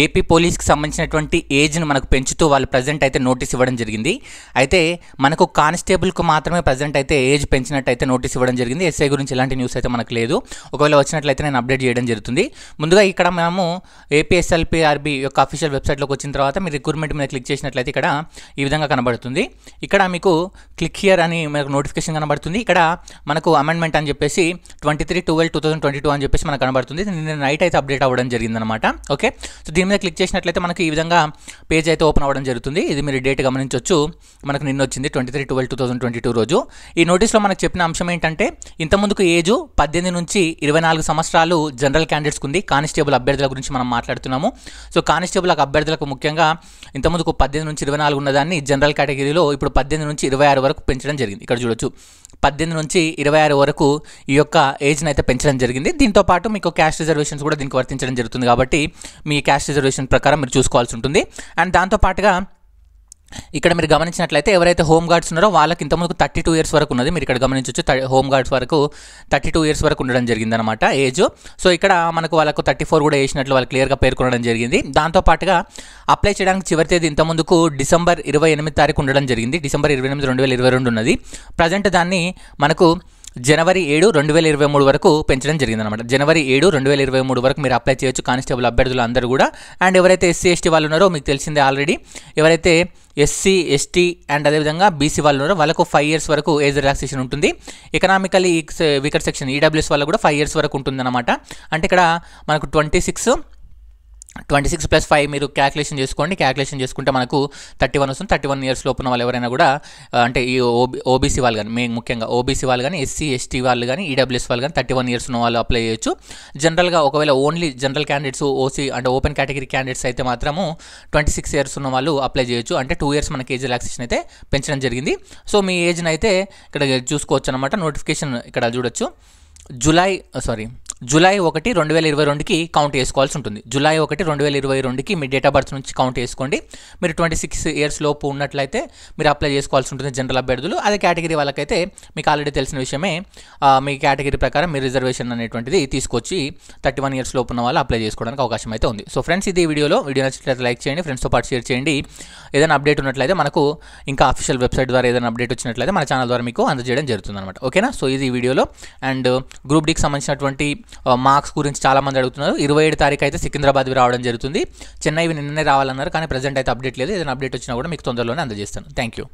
AP పోలీస్కి సంబంధించినటువంటి ఏజ్ని మనకు పెంచుతూ వాళ్ళు ప్రజెంట్ అయితే నోటీస్ ఇవ్వడం జరిగింది అయితే మనకు కానిస్టేబుల్కు మాత్రమే ప్రజెంట్ అయితే ఏజ్ పెంచినట్టయితే నోటీస్ ఇవ్వడం జరిగింది ఎస్ఐ గురించి ఎలాంటి న్యూస్ అయితే మనకు లేదు ఒకవేళ వచ్చినట్లయితే నేను అప్డేట్ చేయడం జరుగుతుంది ముందుగా ఇక్కడ మేము ఏపీఎస్ఎల్పిఆర్బి యొక్క అఫీషియల్ వెబ్సైట్లోకి వచ్చిన తర్వాత మీరు రిక్రూట్మెంట్ మీద క్లిక్ చేసినట్లయితే ఇక్కడ ఈ విధంగా కనబడుతుంది ఇక్కడ మీకు క్లిక్ హియర్ అని మనకు నోటిఫికేషన్ కనబడుతుంది ఇక్కడ మనకు అమెండ్మెంట్ అని చెప్పేసి twenty three twelve two thousand twenty two అని చెప్పేసి మనకు కనబడుతుంది నిన్న నైట్ అయితే అప్డేట్ అవ్వడం జరిగిందనమాట ఓకే సో దీని మీద క్లిక్ చేసినట్లయితే మనకి ఈ విధంగా పేజ్ అయితే ఓపెన్ అవ్వడం జరుగుతుంది ఇది మీరు డేట్ గమనించవచ్చు మనకు నిన్న వచ్చింది twenty three twelve two thousand twenty two రోజు ఈ నోటీస్లో మనకు చెప్పిన అంశం ఏంటంటే ఇంతకుముందుకు ఏజు పద్దెనిమిది నుంచి ఇరవై నాలుగు సంవత్సరాలు జనరల్ క్యాండిడేట్స్కి ఉంది కానిస్టేబుల్ అభ్యర్థుల గురించి మనం మాట్లాడుతున్నాము సో కానిస్టేబుల్ అభ్యర్థులకు ముఖ్యంగా ఇంతకుముందుకు పద్దెనిమిది నుంచి ఇరవై నాలుగు ఉన్నదాన్ని జనరల్ కేటగిరీలో ఇప్పుడు పద్దెనిమిది నుంచి ఇరవై ఆరు వరకు పెంచడం జరిగింది ఇక్కడ చూడొచ్చు పద్దెనిమిది నుంచి ఇరవై ఆరు వరకు ఈ యొక్క ఏజ్ని అయితే పెంచడం జరిగింది దీంతో పాటు మీకు క్యాష్ రిజర్వేషన్స్ కూడా దీనికి వర్తించడం జరుగుతుంది కాబట్టి మీ క్యాష్ రిజర్వేషన్ ప్రకారం మీరు చూసుకోవాల్సి ఉంటుంది అండ్ దాంతో పాటుగా ఇక్కడ మీరు గమనించినట్లయితే ఎవరైతే హోమ్ గార్డ్స్ ఉన్నారో వాళ్ళకి ఇంతకుముందు థర్టీ టూ ఇయర్స్ వరకు ఉన్నది మీరు ఇక్కడ గమనించవచ్చు హోమ్ గార్డ్స్ వరకు థర్టీ టూ ఇయర్స్ వరకు ఉండడం జరిగిందనమాట ఏజ్ సో ఇక్కడ మనకు వాళ్ళకు థర్టీ ఫోర్ కూడా వేసినట్లు వాళ్ళు క్లియర్గా పేర్కొనడం జరిగింది దాంతోపాటుగా అప్లై చేయడానికి చివరి తేదీ ఇంతకుముందుకు డిసెంబర్ ఇరవై ఎనిమిది తారీఖు ఉండడం జరిగింది డిసెంబర్ ఇరవై ఎనిమిది రెండు వేల ఇరవై రెండు ఉన్నది ప్రజెంట్ దాన్ని మనకు జనవరి ఏడు రెండు వేల ఇరవై మూడు వరకు పెంచడం జరిగిందనమాట జనవరి ఏడు రెండు వేల ఇరవై మూడు వరకు మీరు అప్లై చేయొచ్చు కానిస్టేబుల్ అభ్యర్థులు అందరూ కూడా అండ్ ఎవరైతే ఎస్సీ ఎస్టీ వాళ్ళు ఉన్నారో మీకు తెలిసిందే ఆల్రెడీ ఎవరైతే ఎస్సీ ఎస్టీ అండ్ అదేవిధంగా బీసీ వాళ్ళు ఉన్నారో వాళ్ళకు ఫైవ్ ఇయర్స్ వరకు ఏజ్ రిలాక్సేషన్ ఉంటుంది ఎకనామికలీ వీకర్ సెక్షన్ ఈడబ్ల్యూఎస్ వాళ్ళు కూడా ఫైవ్ ఇయర్స్ వరకు ఉంటుందన్నమాట అంటే ఇక్కడ మనకు twenty six twenty six plus five మీరు క్యాలిక్యులేషన్ చేసుకోండి క్యాలిక్యులేషన్ చేసుకుంటే మనకు థర్టీ వన్ వస్తుంది థర్టీ వన్ ఇయర్స్ లోపల వాళ్ళు ఎవరైనా కూడా అంటే ఈ ఓబీ ఓబీసీ వాళ్ళు కానీ మేము ముఖ్యంగా ఓబీసీ వాళ్ళు కానీ ఎస్సీ ఎస్టీ వాళ్ళు కానీ ఈడబ్ల్యూఎస్ వాళ్ళు కానీ థర్టీ వన్ ఇయర్స్ ఉన్న వాళ్ళు అప్లై చేయొచ్చు జనరల్గా ఒకవేళ ఓన్లీ జనరల్ క్యాండిడేట్స్ ఓసీ అంటే ఓపెన్ కేటగిరీ క్యాండిడేట్స్ అయితే మాత్రము ట్వంటీ సిక్స్ ఇయర్స్ ఉన్న వాళ్ళు అప్లై చేయొచ్చు అంటే టూ ఇయర్స్ మనకి ఏజ్ రిలాక్సేషన్ అయితే పెంచడం జరిగింది సో మీ ఏజ్ని అయితే ఇక్కడ చూసుకోవచ్చు అనమాట నోటిఫికేషన్ ఇక్కడ చూడొచ్చు జూలై సారీ జూలై ఒకటి రెండు వేల ఇరవై రెండుకి కౌంట్ చేసుకోవాల్సి ఉంటుంది జూలై ఒకటి రెండు వేల ఇరవై రెండుకి మీ డేట్ ఆఫ్ బర్త్ నుంచి కౌంట్ చేసుకోండి మీరు ట్వంటీ సిక్స్ ఇయర్స్ లోపు ఉన్నట్లయితే మీరు అప్లై చేసుకోవాల్సి ఉంటుంది జనరల్ అభ్యర్థులు అదే కేటగిరీ వాళ్ళకైతే మీకు ఆల్రెడీ తెలిసిన విషయమే మీ కేటగిరీ ప్రకారం మీరు రిజర్వేషన్ అనేటువంటిది తీసుకొచ్చి థర్టీ వన్ ఇయర్స్ లోపు ఉన్న వాళ్ళు అప్లై చేసుకోవడానికి అవకాశం అయితే ఉంది సో ఫ్రెండ్స్ ఇది వీడియోలో వీడియో నచ్చినట్లయితే లైక్ చేయండి ఫ్రెండ్స్తో పాటు షేర్ చేయండి ఏదైనా అప్డేట్ ఉన్నట్లయితే మనకు ఇంకా అఫీషియల్ వెబ్సైట్ ద్వారా ఏదైనా అప్డేట్ వచ్చినట్లయితే మన ఛానల్ ద్వారా మీకు అందజేయడం జరుగుతుంది అనమాట ఓకేనా సో ఇది వీడియోలో అండ్ గ్రూప్ డీకి సంబంధించినటువంటి మార్క్స్ గురించి చాలామంది అడుగుతున్నారు ఇరవై ఏడు తారీఖు అయితే సికింద్రాబాద్వి రావడం జరుగుతుంది చెన్నైవి నిన్ననే రావాలన్నారు కానీ ప్రజెంట్ అయితే అప్డేట్ లేదు ఏదైనా అప్డేట్ వచ్చినా కూడా మీకు తొందరలోనే అందజేస్తాను థ్యాంక్ యూ